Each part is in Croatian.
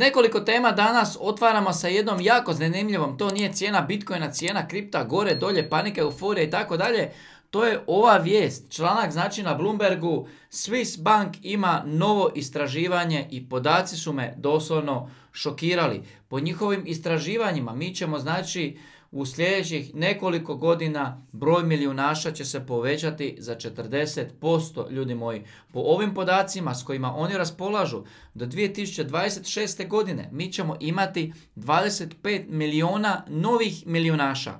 Nekoliko tema danas otvaramo sa jednom jako zanimljivom, to nije cijena Bitcoina, cijena kripta, gore, dolje, panike, euforija i tako dalje to je ova vijest. Članak znači na Bloombergu Swiss Bank ima novo istraživanje i podaci su me doslovno šokirali. Po njihovim istraživanjima mi ćemo znači u sljedećih nekoliko godina broj milijunaša će se povećati za 40%, ljudi moji. Po ovim podacima s kojima oni raspolažu, do 2026. godine mi ćemo imati 25 milijuna novih milijunaša.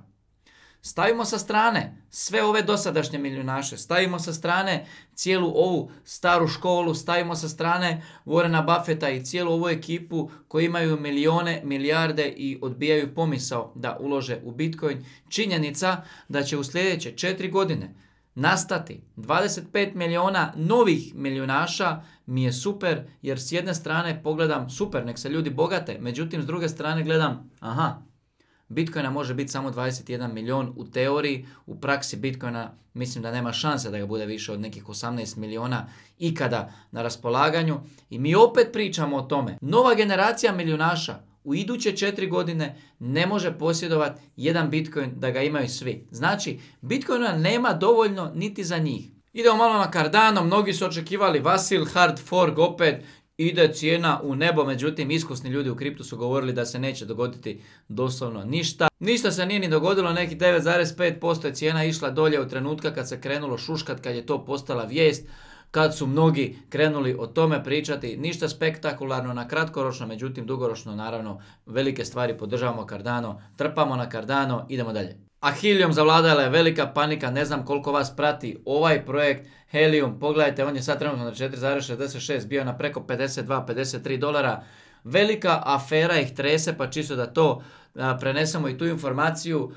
Stavimo sa strane sve ove dosadašnje milijunaše, stavimo sa strane cijelu ovu staru školu, stavimo sa strane Warrena Buffetta i cijelu ovu ekipu koji imaju milione, milijarde i odbijaju pomisao da ulože u Bitcoin. Činjenica da će u sljedeće četiri godine nastati 25 miliona novih milijunaša mi je super jer s jedne strane pogledam super, nek se ljudi bogate, međutim s druge strane gledam aha, Bitcoina može biti samo 21 milion u teoriji, u praksi Bitcoina mislim da nema šanse da ga bude više od nekih 18 miliona ikada na raspolaganju. I mi opet pričamo o tome. Nova generacija milijunaša u iduće četiri godine ne može posjedovati jedan Bitcoin da ga imaju svi. Znači, Bitcoina nema dovoljno niti za njih. Idemo malo na Cardano, mnogi su očekivali Vasil, hard fork opet, ide cijena u nebo, međutim iskusni ljudi u kriptu su govorili da se neće dogoditi doslovno ništa. Ništa se nije ni dogodilo, neki 9,5% je cijena išla dolje u trenutka kad se krenulo šuškat, kad je to postala vijest kad su mnogi krenuli o tome pričati, ništa spektakularno na kratkoročno, međutim dugoročno naravno velike stvari podržavamo Cardano, trpamo na Cardano, idemo dalje. Ahilijom zavladala je velika panika, ne znam koliko vas prati ovaj projekt Helium. Pogledajte, on je sad trenutno na 4,66, bio na preko 52-53 dolara. Velika afera ih trese, pa čisto da to prenesemo i tu informaciju,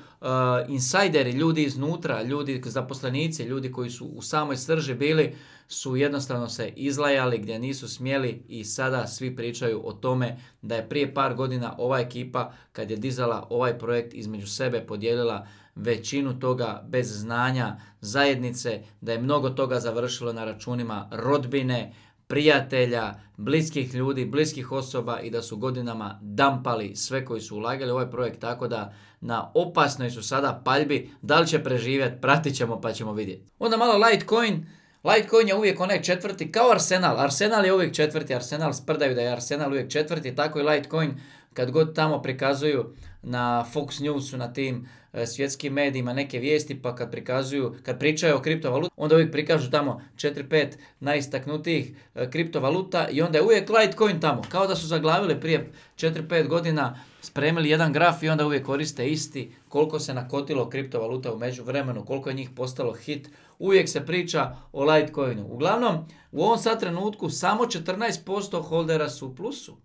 insajderi, ljudi iznutra, ljudi zaposlenici, ljudi koji su u samoj srži bili, su jednostavno se izlajali gdje nisu smjeli i sada svi pričaju o tome da je prije par godina ova ekipa kad je dizala ovaj projekt između sebe podijelila većinu toga bez znanja zajednice, da je mnogo toga završilo na računima rodbine, prijatelja, bliskih ljudi, bliskih osoba i da su godinama dampali sve koji su ulagali u ovaj projekt, tako da na opasnoj su sada paljbi, da li će preživjeti, pratit ćemo pa ćemo vidjeti. Onda malo Litecoin, Litecoin je uvijek onaj četvrti, kao Arsenal. Arsenal je uvijek četvrti, Arsenal sprdaju da je Arsenal uvijek četvrti, tako i Litecoin kad god tamo prikazuju na Fox Newsu, na tim e, svjetskim medijima neke vijesti, pa kad prikazuju, kad pričaju o kriptovaluti, onda uvijek prikažu tamo 4-5 najistaknutijih e, kriptovaluta i onda je uvijek Litecoin tamo. Kao da su zaglavili prije 4-5 godina, spremili jedan graf i onda uvijek koriste isti koliko se nakotilo kriptovaluta u međuvremenu, koliko je njih postalo hit. Uvijek se priča o Litecoinu. Uglavnom, u ovom sad trenutku samo 14% holdera su u plusu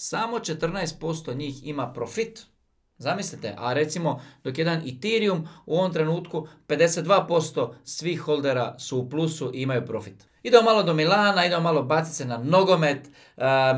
samo 14% njih ima profit. Zamislite, a recimo dok jedan Ethereum u ovom trenutku 52% svih holdera su u plusu i imaju profit. Idemo malo do Milana, idemo malo baciti se na nogomet. E,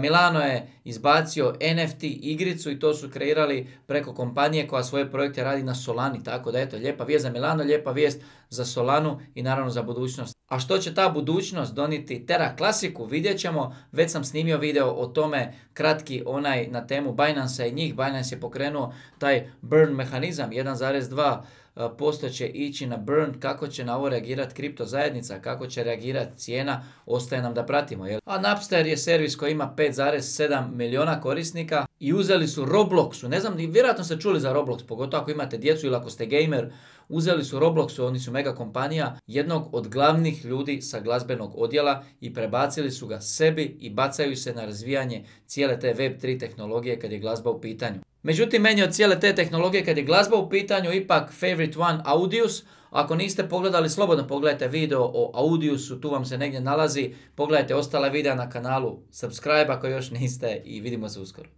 Milano je izbacio NFT igricu i to su kreirali preko kompanije koja svoje projekte radi na Solani. Tako da eto, lijepa vijest za Milano, lijepa vijest za Solanu i naravno za budućnost a što će ta budućnost doniti Terra klasiku vidjet ćemo. Već sam snimio video o tome kratki onaj na temu binance i njih. Binance je pokrenuo taj burn mehanizam 1.2 e, će ići na burn, kako će na ovo reagirati kripto zajednica, kako će reagirati cijena, ostaje nam da pratimo. A Napster je servis koji ima 5,7 miliona korisnika, i uzeli su Robloxu, ne znam, vjerojatno ste čuli za Roblox, pogotovo ako imate djecu ili ako ste gamer, uzeli su Robloxu, oni su mega kompanija, jednog od glavnih ljudi sa glazbenog odjela i prebacili su ga sebi i bacaju se na razvijanje cijele te Web3 tehnologije kad je glazba u pitanju. Međutim, meni od cijele te tehnologije kad je glazba u pitanju ipak favorite one Audius. Ako niste pogledali, slobodno pogledajte video o Audiusu, tu vam se negdje nalazi. Pogledajte ostala videa na kanalu, subscribe ako još niste i vidimo se uskoro.